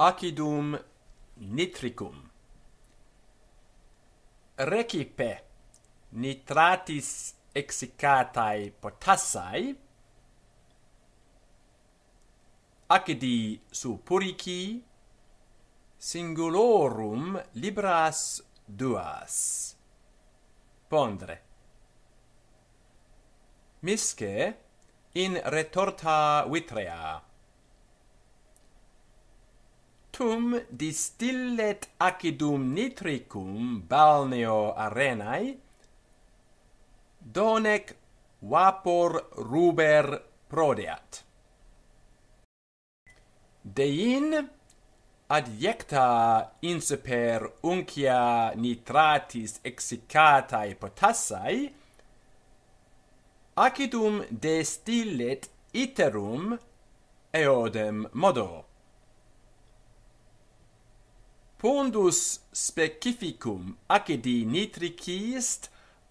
ACIDUM NITRICUM RECIPE NITRATIS EXICATAE POTASSAE ACIDI SUPURICI SINGULORUM LIBRAS DUAS PONDRE MISCE IN RETORTA VITREA distillet acidum nitricum balneo arenae, donec vapor ruber prodeat. Dein, adiecta in super uncia nitratis exicatae potassae, acidum distillet iterum eodem modo pondus specificum acidi nitricist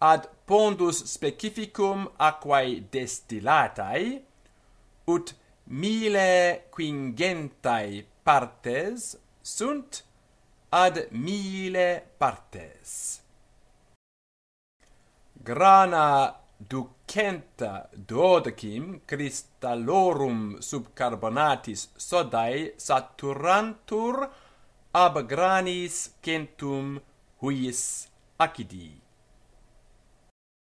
ad pondus specificum aquae destillatae ut mille quingentae partes sunt ad mille partes. Grana ducenta dodecim crystallorum subcarbonatis sodae saturantur ab granis centum huius acidi